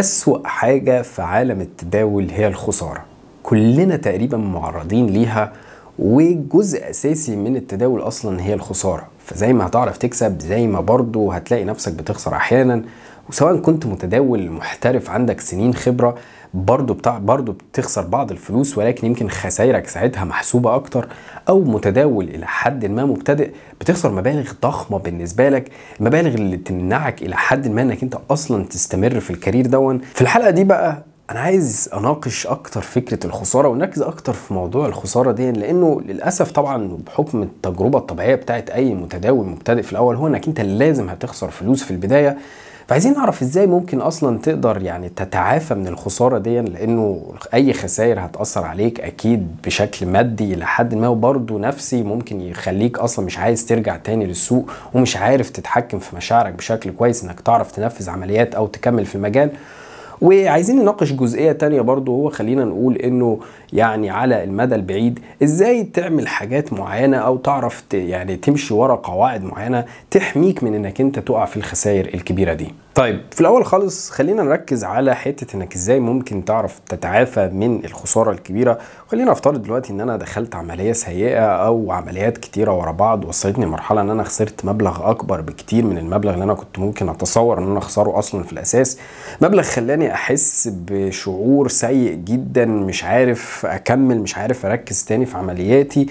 أسوأ حاجة في عالم التداول هي الخسارة كلنا تقريبا معرضين ليها وجزء أساسي من التداول أصلا هي الخسارة فزي ما هتعرف تكسب زي ما برضو هتلاقي نفسك بتخسر أحيانا وسواء كنت متداول محترف عندك سنين خبرة برضو بتاع برضو بتخسر بعض الفلوس ولكن يمكن خسائرك ساعتها محسوبه اكتر او متداول الى حد ما مبتدئ بتخسر مبالغ ضخمه بالنسبه لك المبالغ اللي تمنعك الى حد ما انك انت اصلا تستمر في الكارير دون في الحلقه دي بقى انا عايز اناقش اكتر فكره الخساره ونركز اكتر في موضوع الخساره دي لانه للاسف طبعا بحكم التجربه الطبيعيه بتاعت اي متداول مبتدئ في الاول هو انك انت لازم هتخسر فلوس في البدايه فعايزين نعرف ازاي ممكن اصلا تقدر يعني تتعافى من الخساره دي لانه اي خسائر هتاثر عليك اكيد بشكل مادي لحد ما وبرده نفسي ممكن يخليك اصلا مش عايز ترجع تاني للسوق ومش عارف تتحكم في مشاعرك بشكل كويس انك تعرف تنفذ عمليات او تكمل في المجال وعايزين نناقش جزئيه تانية برضو هو خلينا نقول انه يعني على المدى البعيد ازاي تعمل حاجات معينه او تعرف يعني تمشي ورا قواعد معينه تحميك من انك انت تقع في الخسائر الكبيره دي طيب في الاول خالص خلينا نركز على حته انك ازاي ممكن تعرف تتعافى من الخساره الكبيره خلينا افترض دلوقتي ان انا دخلت عمليه سيئه او عمليات كتيره ورا بعض وصلتني لمرحله ان انا خسرت مبلغ اكبر بكتير من المبلغ اللي انا كنت ممكن اتصور ان انا اخسره اصلا في الاساس مبلغ خلاني احس بشعور سيء جدا مش عارف اكمل مش عارف اركز تاني في عملياتي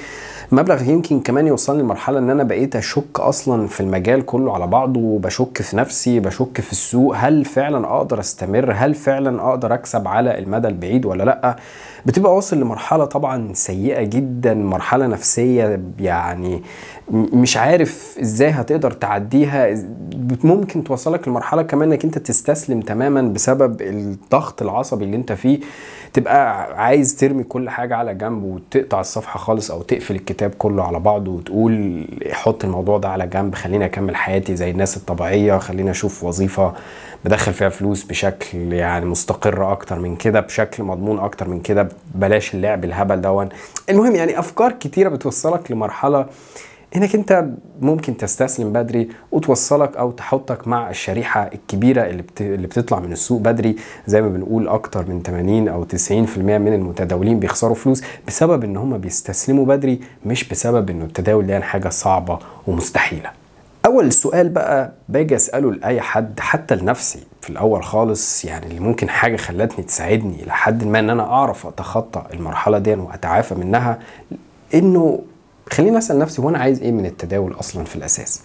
مبلغ يمكن كمان يوصلني لمرحله ان انا بقيت اشك اصلا في المجال كله على بعضه بشك في نفسي بشك في السوق هل فعلا اقدر استمر هل فعلا اقدر اكسب على المدى البعيد ولا لا بتبقى واصل لمرحله طبعا سيئه جدا مرحله نفسيه يعني مش عارف ازاي هتقدر تعديها ممكن توصلك لمرحله كمان انك انت تستسلم تماما بسبب الضغط العصبي اللي انت فيه تبقى عايز ترمي كل حاجه على جنب وتقطع الصفحه خالص او تقفل الكتاب كله على بعضه وتقول حط الموضوع ده على جنب خليني اكمل حياتي زي الناس الطبيعيه خليني اشوف وظيفه بدخل فيها فلوس بشكل يعني مستقر اكتر من كده بشكل مضمون اكتر من كده بلاش اللعب الهبل دون المهم يعني افكار كتيره بتوصلك لمرحله انك انت ممكن تستسلم بدري وتوصلك او تحطك مع الشريحه الكبيره اللي اللي بتطلع من السوق بدري زي ما بنقول اكتر من 80 او 90% من المتداولين بيخسروا فلوس بسبب ان هم بيستسلموا بدري مش بسبب انه التداول ده يعني حاجه صعبه ومستحيله اول سؤال بقى باجي اساله لاي حد حتى لنفسي في الاول خالص يعني اللي ممكن حاجه خلتني تساعدني لحد ما ان انا اعرف اتخطى المرحله دي واتعافى منها انه خليني اسال نفسي وانا عايز ايه من التداول اصلا في الاساس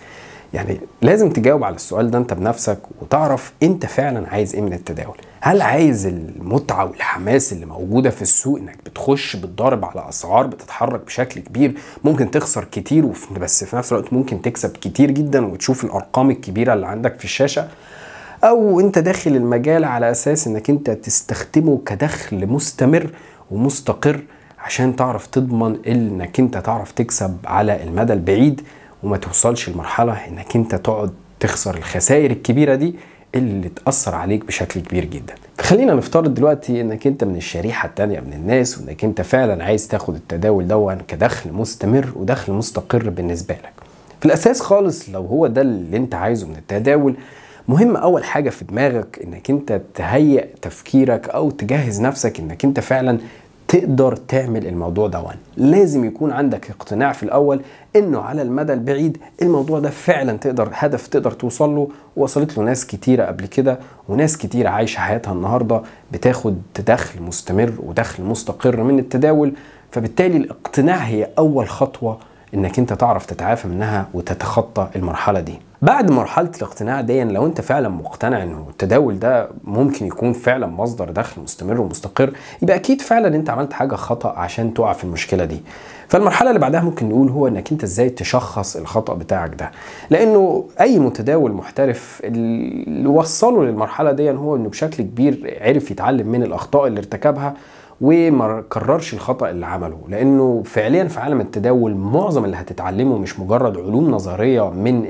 يعني لازم تجاوب على السؤال ده انت بنفسك وتعرف انت فعلا عايز ايه من التداول هل عايز المتعه والحماس اللي موجوده في السوق انك بتخش بتضارب على اسعار بتتحرك بشكل كبير ممكن تخسر كتير بس في نفس الوقت ممكن تكسب كتير جدا وتشوف الارقام الكبيره اللي عندك في الشاشه او انت داخل المجال على اساس انك انت تستخدمه كدخل مستمر ومستقر عشان تعرف تضمن انك انت تعرف تكسب على المدى البعيد وما توصلش لمرحله انك انت تقعد تخسر الخسائر الكبيره دي اللي تأثر عليك بشكل كبير جدا فخلينا نفترض دلوقتي انك انت من الشريحة التانية من الناس وانك انت فعلا عايز تاخد التداول دون كدخل مستمر ودخل مستقر بالنسبة لك في الاساس خالص لو هو ده اللي انت عايزه من التداول مهم اول حاجة في دماغك انك انت تهيئ تفكيرك او تجهز نفسك انك انت فعلا تقدر تعمل الموضوع ده لازم يكون عندك اقتناع في الاول انه على المدى البعيد الموضوع ده فعلا تقدر هدف تقدر توصل له وصلت له ناس كتيره قبل كده وناس كتيره عايشه حياتها النهارده بتاخد دخل مستمر ودخل مستقر من التداول فبالتالي الاقتناع هي اول خطوه انك انت تعرف تتعافى منها وتتخطى المرحله دي بعد مرحله الاقتناع دي لو انت فعلا مقتنع انه التداول ده ممكن يكون فعلا مصدر دخل مستمر ومستقر يبقى اكيد فعلا انت عملت حاجه خطا عشان تقع في المشكله دي فالمرحله اللي بعدها ممكن نقول هو انك انت ازاي تشخص الخطا بتاعك ده لانه اي متداول محترف اللي وصله للمرحله دي هو انه بشكل كبير عرف يتعلم من الاخطاء اللي ارتكبها وما كررش الخطا اللي عمله لانه فعليا في عالم التداول معظم اللي هتتعلمه مش مجرد علوم نظريه من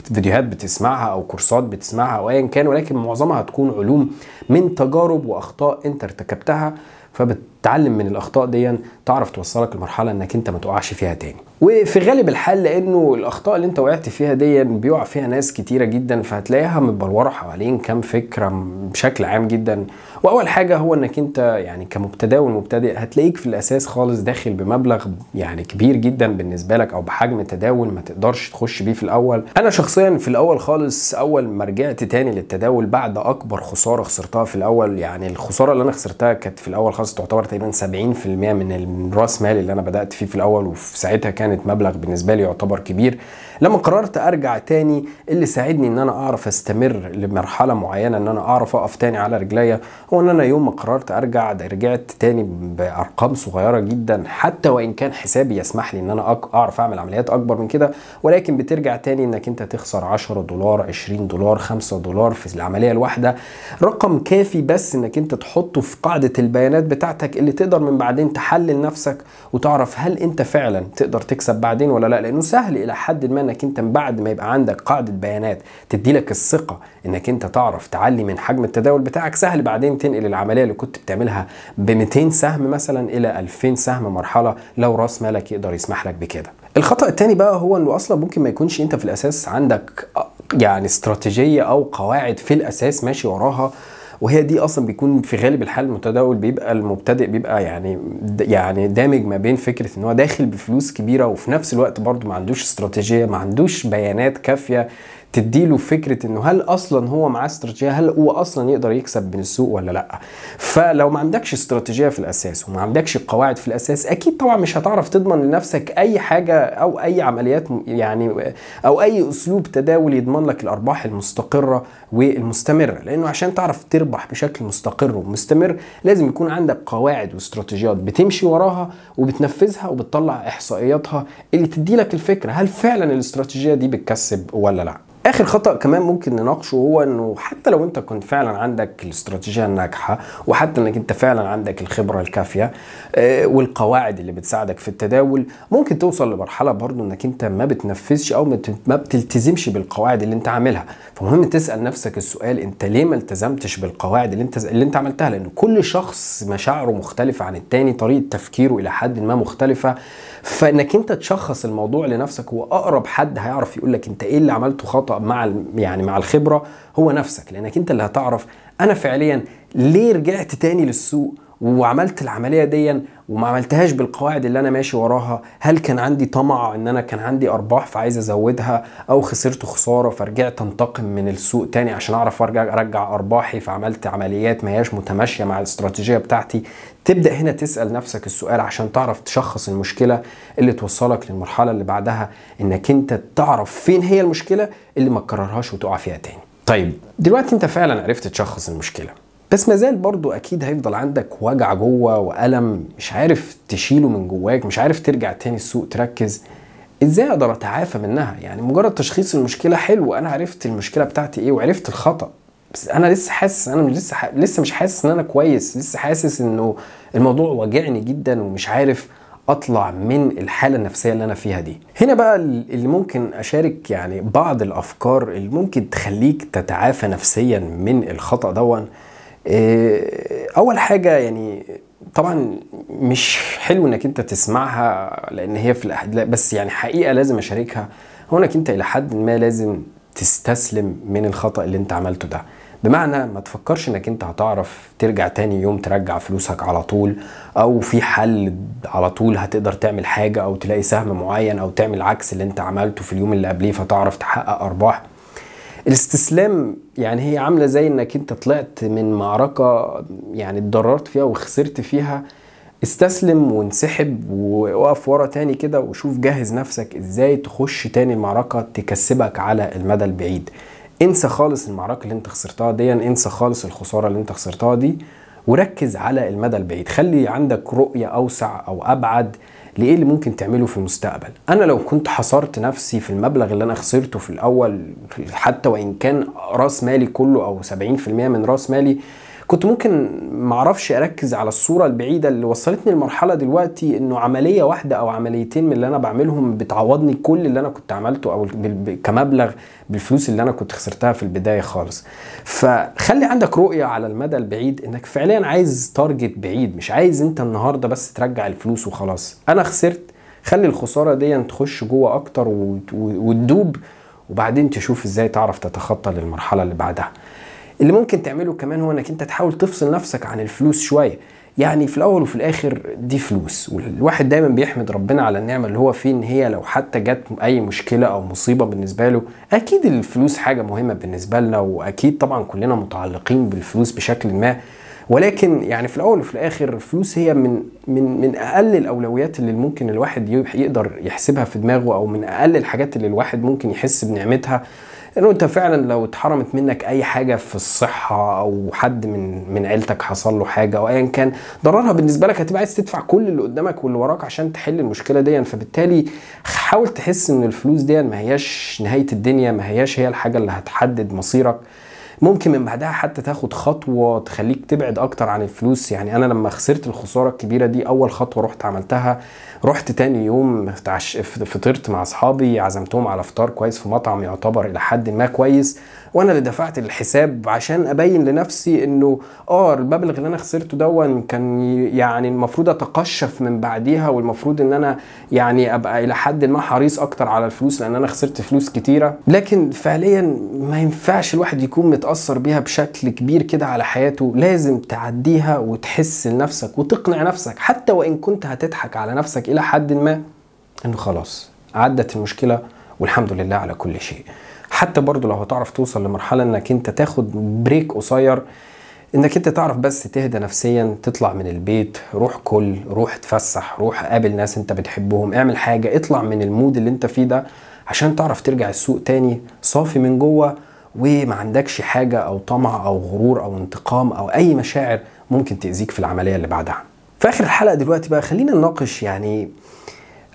الفيديوهات بتسمعها او كورسات بتسمعها او ايا كان ولكن معظمها هتكون علوم من تجارب واخطاء انت ارتكبتها فبتتعلم من الاخطاء دي تعرف توصلك لمرحله انك انت ما تقعش فيها تاني وفي غالب الحال لانه الاخطاء اللي انت وقعت فيها دي بيقع فيها ناس كتيره جدا فهتلاقيها متبلوره حوالين كام فكره بشكل عام جدا واول حاجه هو انك انت يعني كمبتدئ ومبتدئ هتلاقيك في الاساس خالص داخل بمبلغ يعني كبير جدا بالنسبه لك او بحجم تداول ما تقدرش تخش بيه في الاول انا شخصيا في الاول خالص اول ما رجعت تاني للتداول بعد اكبر خساره خسرتها في الاول يعني الخساره اللي انا خسرتها كانت في الاول خالص تعتبر تقريبا 70% من راس مالي اللي انا بدات فيه في الاول وفي ساعتها كانت مبلغ بالنسبه لي يعتبر كبير لما قررت ارجع تاني اللي ساعدني ان انا اعرف استمر لمرحله معينه ان انا اعرف اقف تاني على رجليا هو ان انا يوم ما قررت ارجع رجعت تاني بارقام صغيره جدا حتى وان كان حسابي يسمح لي ان انا اعرف اعمل عمليات اكبر من كده ولكن بترجع تاني انك انت تخسر 10 دولار 20 دولار 5 دولار في العمليه الواحده رقم كافي بس انك انت تحطه في قاعده البيانات بتاعتك اللي تقدر من بعدين تحلل نفسك وتعرف هل انت فعلا تقدر تكسب بعدين ولا لا لانه سهل الى حد ما انك انت بعد ما يبقى عندك قاعده بيانات تدي لك الثقه انك انت تعرف تعلي من حجم التداول بتاعك سهل بعدين تنقل العمليه اللي كنت بتعملها ب 200 سهم مثلا الى 2000 سهم مرحله لو راس مالك يقدر يسمح لك بكده. الخطا الثاني بقى هو انه اصلا ممكن ما يكونش انت في الاساس عندك يعني استراتيجيه او قواعد في الاساس ماشي وراها وهي دي اصلا بيكون في غالب الحال المتداول بيبقى المبتدئ بيبقى يعني يعني دامج ما بين فكره ان هو داخل بفلوس كبيره وفي نفس الوقت برضه ما عندوش استراتيجيه ما عندوش بيانات كافيه تديله فكره انه هل اصلا هو معاه استراتيجيه هل هو اصلا يقدر يكسب من السوق ولا لا فلو ما عندكش استراتيجيه في الاساس وما عندكش قواعد في الاساس اكيد طبعا مش هتعرف تضمن لنفسك اي حاجه او اي عمليات يعني او اي اسلوب تداول يضمن لك الارباح المستقره والمستمره لانه عشان تعرف تربح بشكل مستقر ومستمر لازم يكون عندك قواعد واستراتيجيات بتمشي وراها وبتنفذها وبتطلع احصائياتها اللي تدي لك الفكره هل فعلا الاستراتيجيه دي بتكسب ولا لا اخر خطا كمان ممكن نناقشه هو انه حتى لو انت كنت فعلا عندك الاستراتيجيه الناجحه وحتى انك انت فعلا عندك الخبره الكافيه آه، والقواعد اللي بتساعدك في التداول ممكن توصل لمرحله برضو انك انت ما بتنفذش او ما بتلتزمش بالقواعد اللي انت عاملها فمهم تسال نفسك السؤال انت ليه ما التزمتش بالقواعد اللي انت اللي انت عملتها لان كل شخص مشاعره مختلفه عن التاني طريقه تفكيره الى حد ما مختلفه فانك انت تشخص الموضوع لنفسك هو اقرب حد هيعرف يقول لك انت ايه اللي عملته خطأ الخطا مع يعني مع الخبره هو نفسك لانك انت اللي هتعرف انا فعليا ليه رجعت تاني للسوق وعملت العمليه دي وما عملتهاش بالقواعد اللي انا ماشي وراها هل كان عندي طمع ان انا كان عندي ارباح فعايز ازودها او خسرت خساره فرجعت انتقم من السوق تاني عشان اعرف ارجع ارجع ارباحي فعملت عمليات ما هياش متماشيه مع الاستراتيجيه بتاعتي تبدا هنا تسال نفسك السؤال عشان تعرف تشخص المشكله اللي توصلك للمرحله اللي بعدها انك انت تعرف فين هي المشكله اللي ما تكررهاش وتقع فيها تاني طيب دلوقتي انت فعلا عرفت تشخص المشكله بس ما زال برضو اكيد هيفضل عندك وجع جوه والم مش عارف تشيله من جواك مش عارف ترجع تاني السوق تركز ازاي اقدر اتعافى منها يعني مجرد تشخيص المشكله حلو انا عرفت المشكله بتاعتي ايه وعرفت الخطا بس انا لسه حاسس انا لسه ح... لسه مش حاسس ان انا كويس لسه حاسس انه الموضوع واجعني جدا ومش عارف اطلع من الحاله النفسيه اللي انا فيها دي هنا بقى اللي ممكن اشارك يعني بعض الافكار اللي ممكن تخليك تتعافى نفسيا من الخطا دون آه، اول حاجه يعني طبعا مش حلو انك انت تسمعها لان هي في الأحد بس يعني حقيقه لازم اشاركها هو انك انت الى حد ما لازم تستسلم من الخطا اللي انت عملته ده بمعنى ما تفكرش انك انت هتعرف ترجع تاني يوم ترجع فلوسك على طول او في حل على طول هتقدر تعمل حاجة او تلاقي سهم معين او تعمل عكس اللي انت عملته في اليوم اللي قبليه فتعرف تحقق ارباح الاستسلام يعني هي عاملة زي انك انت طلعت من معركة يعني اتضررت فيها وخسرت فيها استسلم وانسحب وقف ورا تاني كده وشوف جهز نفسك ازاي تخش تاني المعركة تكسبك على المدى البعيد انسى خالص المعركه اللي انت خسرتها دي انسى خالص الخساره اللي انت خسرتها دي وركز على المدى البعيد خلي عندك رؤيه اوسع او ابعد لايه اللي ممكن تعمله في المستقبل انا لو كنت حصرت نفسي في المبلغ اللي انا خسرته في الاول حتى وان كان راس مالي كله او 70% من راس مالي كنت ممكن معرفش اركز على الصوره البعيده اللي وصلتني لمرحله دلوقتي انه عمليه واحده او عمليتين من اللي انا بعملهم بتعوضني كل اللي انا كنت عملته او كمبلغ بالفلوس اللي انا كنت خسرتها في البدايه خالص فخلي عندك رؤيه على المدى البعيد انك فعليا عايز تارجت بعيد مش عايز انت النهارده بس ترجع الفلوس وخلاص انا خسرت خلي الخساره دي تخش جوه اكتر وتدوب وبعدين تشوف ازاي تعرف تتخطى للمرحله اللي بعدها اللي ممكن تعمله كمان هو انك انت تحاول تفصل نفسك عن الفلوس شويه يعني في الاول وفي الاخر دي فلوس والواحد دايما بيحمد ربنا على النعمه اللي هو فيه ان هي لو حتى جت اي مشكله او مصيبه بالنسبه له اكيد الفلوس حاجه مهمه بالنسبه لنا واكيد طبعا كلنا متعلقين بالفلوس بشكل ما ولكن يعني في الاول وفي الاخر الفلوس هي من من من اقل الاولويات اللي ممكن الواحد يقدر يحسبها في دماغه او من اقل الحاجات اللي الواحد ممكن يحس بنعمتها انه انت فعلا لو اتحرمت منك اي حاجه في الصحه او حد من من عيلتك حصل له حاجه او ايا كان ضررها بالنسبه لك هتبقى عايز تدفع كل اللي قدامك واللي وراك عشان تحل المشكله دي فبالتالي حاول تحس ان الفلوس دي ما هياش نهايه الدنيا ما هياش هي الحاجه اللي هتحدد مصيرك ممكن من بعدها حتى تاخد خطوه تخليك تبعد اكتر عن الفلوس يعني انا لما خسرت الخساره الكبيره دي اول خطوه رحت عملتها رحت تاني يوم فطرت مع اصحابي عزمتهم على فطار كويس في مطعم يعتبر الى حد ما كويس وانا اللي دفعت الحساب عشان ابين لنفسي انه اه المبلغ اللي انا خسرته دوا كان يعني المفروض اتقشف من بعديها والمفروض ان انا يعني ابقى الى حد ما حريص اكتر على الفلوس لان انا خسرت فلوس كتيره لكن فعليا ما ينفعش الواحد يكون متأ بتأثر بيها بشكل كبير كده على حياته لازم تعديها وتحس لنفسك وتقنع نفسك حتى وإن كنت هتضحك على نفسك إلى حد ما إنه خلاص عدت المشكلة والحمد لله على كل شيء حتى برضو لو هتعرف توصل لمرحلة إنك أنت تاخد بريك قصير انك انت تعرف بس تهدى نفسيا تطلع من البيت روح كل روح اتفسح روح قابل ناس انت بتحبهم اعمل حاجة اطلع من المود اللي انت فيه ده عشان تعرف ترجع السوق تاني صافي من جوه وما عندكش حاجه او طمع او غرور او انتقام او اي مشاعر ممكن تاذيك في العمليه اللي بعدها في اخر الحلقه دلوقتي بقى خلينا نناقش يعني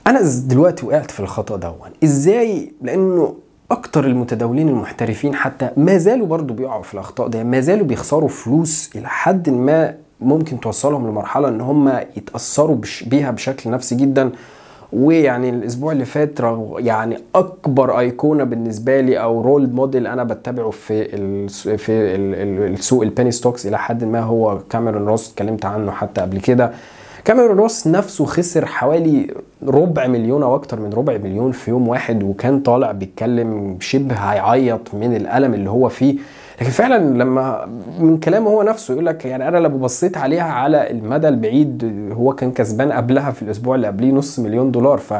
انا دلوقتي وقعت في الخطا دون ازاي لانه اكتر المتداولين المحترفين حتى ما زالوا برضو بيقعوا في الاخطاء دي ما زالوا بيخسروا فلوس الى حد ما ممكن توصلهم لمرحله ان هم يتاثروا بيها بشكل نفسي جدا ويعني الاسبوع اللي فات يعني اكبر ايقونه بالنسبه لي او رول موديل انا بتبعه في في السوق البيني ستوكس الى حد ما هو كاميرون روس اتكلمت عنه حتى قبل كده كاميرون روس نفسه خسر حوالي ربع مليون او اكتر من ربع مليون في يوم واحد وكان طالع بيتكلم شبه هيعيط من الالم اللي هو فيه لكن فعلا لما من كلامه هو نفسه يقول لك يعني انا لو بصيت عليها على المدى البعيد هو كان كسبان قبلها في الاسبوع اللي قبليه نص مليون دولار ف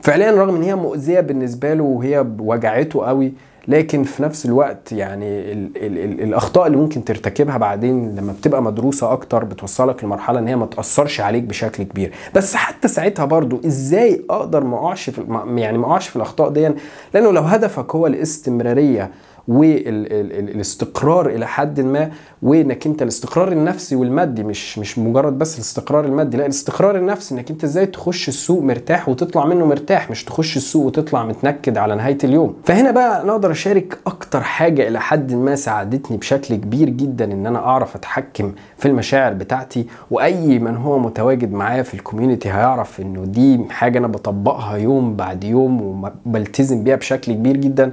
فعليا رغم ان هي مؤذيه بالنسبه له وهي وجعته قوي لكن في نفس الوقت يعني الـ الـ الـ الاخطاء اللي ممكن ترتكبها بعدين لما بتبقى مدروسه اكتر بتوصلك لمرحله ان هي ما تاثرش عليك بشكل كبير بس حتى ساعتها برضو ازاي اقدر ما اقعش في يعني ما اقعش في الاخطاء دي لانه لو هدفك هو الاستمراريه والاستقرار الى حد ما وانك انت الاستقرار النفسي والمادي مش مش مجرد بس الاستقرار المادي لا الاستقرار النفسي انك انت ازاي تخش السوق مرتاح وتطلع منه مرتاح مش تخش السوق وتطلع متنكد على نهايه اليوم فهنا بقى انا اقدر اشارك اكتر حاجه الى حد ما ساعدتني بشكل كبير جدا ان انا اعرف اتحكم في المشاعر بتاعتي واي من هو متواجد معايا في الكوميونتي هيعرف انه دي حاجه انا بطبقها يوم بعد يوم وبلتزم بيها بشكل كبير جدا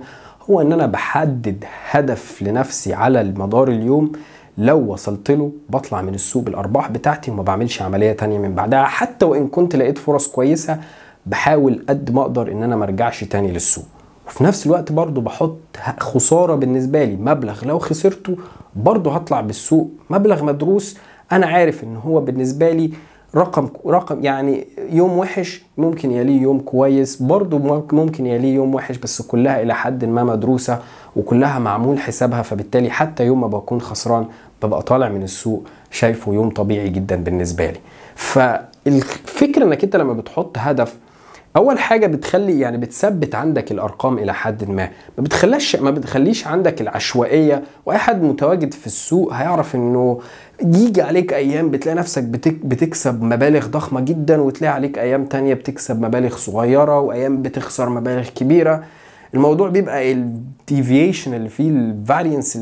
هو ان انا بحدد هدف لنفسي على مدار اليوم لو وصلت له بطلع من السوق بالارباح بتاعتي وما بعملش عمليه تانية من بعدها حتى وان كنت لقيت فرص كويسه بحاول قد ما اقدر ان انا ما ارجعش تاني للسوق وفي نفس الوقت برضه بحط خساره بالنسبه لي مبلغ لو خسرته برضه هطلع بالسوق مبلغ مدروس انا عارف ان هو بالنسبه لي رقم رقم يعني يوم وحش ممكن يليه يوم كويس برضو ممكن يليه يوم وحش بس كلها الى حد ما مدروسه وكلها معمول حسابها فبالتالي حتى يوم ما بكون خسران ببقى طالع من السوق شايفه يوم طبيعي جدا بالنسبه لي فالفكره انك انت لما بتحط هدف اول حاجه بتخلي يعني بتثبت عندك الارقام الى حد ما ما بتخليش ما بتخليش عندك العشوائيه واي حد متواجد في السوق هيعرف انه يجي عليك ايام بتلاقي نفسك بتك بتكسب مبالغ ضخمه جدا وتلاقي عليك ايام تانية بتكسب مبالغ صغيره وايام بتخسر مبالغ كبيره الموضوع بيبقى الديفيشن اللي فيه الفارينس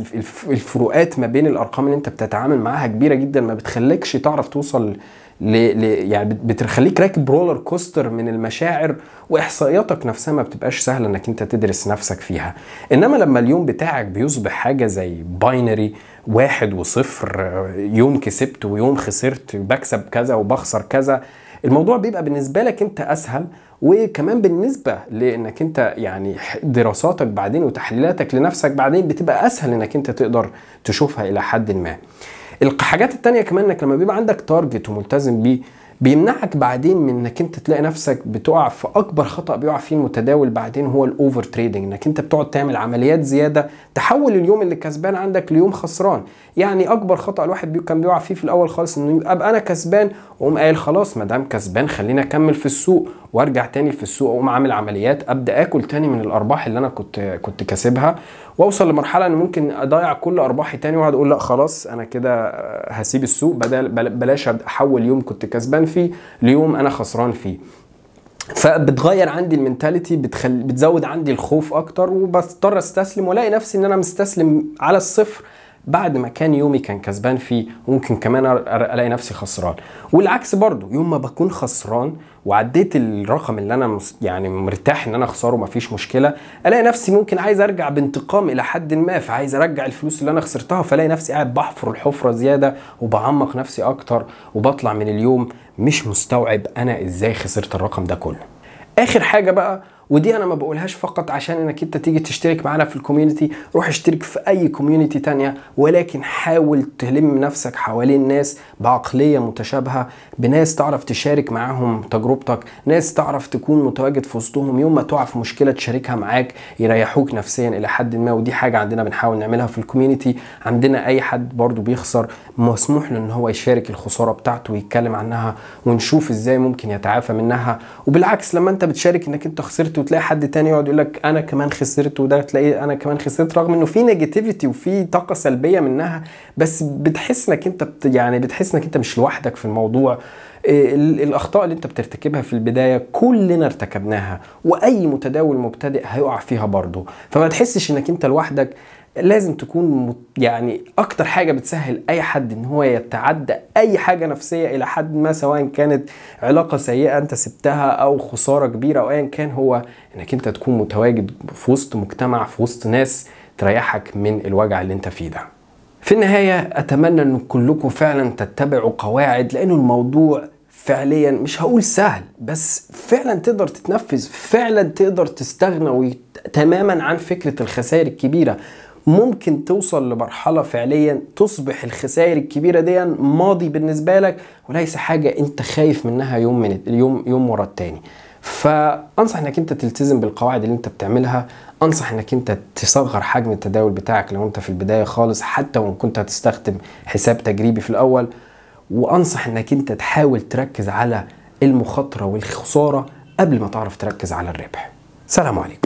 الفروقات ما بين الارقام اللي انت بتتعامل معاها كبيره جدا ما بتخليكش تعرف توصل ل... ل... يعني بتخليك راكب رولر كوستر من المشاعر واحصائياتك نفسها ما بتبقاش سهله انك انت تدرس نفسك فيها انما لما اليوم بتاعك بيصبح حاجه زي باينري واحد وصفر يوم كسبت ويوم خسرت بكسب كذا وبخسر كذا الموضوع بيبقى بالنسبه لك انت اسهل وكمان بالنسبه لانك انت يعني دراساتك بعدين وتحليلاتك لنفسك بعدين بتبقى اسهل انك انت تقدر تشوفها الى حد ما الحاجات التانية كمان انك لما بيبقى عندك تارجت وملتزم بيه بيمنعك بعدين من انك انت تلاقي نفسك بتقع في اكبر خطا بيقع فيه المتداول بعدين هو الاوفر تريدنج انك انت بتقعد تعمل عمليات زياده تحول اليوم اللي كسبان عندك ليوم خسران يعني اكبر خطا الواحد كان بيقع فيه في الاول خالص انه ابقى انا كسبان واقوم قايل خلاص ما دام كسبان خليني اكمل في السوق وارجع تاني في السوق اقوم عامل عمليات ابدا اكل تاني من الارباح اللي انا كنت كنت كاسبها واوصل لمرحله ان ممكن اضيع كل ارباحي تاني واقعد اقول لا خلاص انا كده هسيب السوق بدل بلاش احول يوم كنت كسبان فيه ليوم انا خسران فيه فبتغير عندي المنتاليتي بتخل... بتزود عندي الخوف اكتر وبضطر استسلم والاقي نفسي ان انا مستسلم على الصفر بعد ما كان يومي كان كسبان فيه وممكن كمان الاقي نفسي خسران والعكس برضو يوم ما بكون خسران وعديت الرقم اللي انا يعني مرتاح ان انا اخسره مفيش مشكله الاقي نفسي ممكن عايز ارجع بانتقام الى حد ما فعايز ارجع الفلوس اللي انا خسرتها فالاقي نفسي قاعد بحفر الحفره زياده وبعمق نفسي اكتر وبطلع من اليوم مش مستوعب انا ازاي خسرت الرقم ده كله اخر حاجه بقى ودي انا ما بقولهاش فقط عشان انك انت تيجي تشترك معانا في الكوميونتي روح اشترك في اي كوميونتي تانية ولكن حاول تلم نفسك حوالين ناس بعقلية متشابهة بناس تعرف تشارك معاهم تجربتك ناس تعرف تكون متواجد في وسطهم يوم ما تقع في مشكلة تشاركها معاك يريحوك نفسيا الى حد ما ودي حاجة عندنا بنحاول نعملها في الكوميونتي عندنا اي حد برضو بيخسر مسموح له ان هو يشارك الخسارة بتاعته ويتكلم عنها ونشوف ازاي ممكن يتعافى منها وبالعكس لما انت بتشارك انك انت خسرت خسرت وتلاقي حد تاني يقعد يقول لك انا كمان خسرت وده تلاقيه انا كمان خسرت رغم انه في نيجاتيفيتي وفي طاقه سلبيه منها بس بتحس انك انت بت يعني بتحس انك انت مش لوحدك في الموضوع آه، الاخطاء اللي انت بترتكبها في البدايه كلنا ارتكبناها واي متداول مبتدئ هيقع فيها برضه فما تحسش انك انت لوحدك لازم تكون يعني اكتر حاجه بتسهل اي حد ان هو يتعدى اي حاجه نفسيه الى حد ما سواء كانت علاقه سيئه انت سبتها او خساره كبيره او ايا كان هو انك انت تكون متواجد في وسط مجتمع في وسط ناس تريحك من الوجع اللي انت فيه ده في النهاية أتمنى أن كلكم فعلا تتبعوا قواعد لأن الموضوع فعليا مش هقول سهل بس فعلا تقدر تتنفذ فعلا تقدر تستغنى تماما عن فكرة الخسائر الكبيرة ممكن توصل لمرحله فعليا تصبح الخسائر الكبيره دي ماضي بالنسبه لك وليس حاجه انت خايف منها يوم من اليوم يوم ورا التاني فانصح انك انت تلتزم بالقواعد اللي انت بتعملها انصح انك انت تصغر حجم التداول بتاعك لو انت في البدايه خالص حتى وان كنت هتستخدم حساب تجريبي في الاول وانصح انك انت تحاول تركز على المخاطره والخساره قبل ما تعرف تركز على الربح سلام عليكم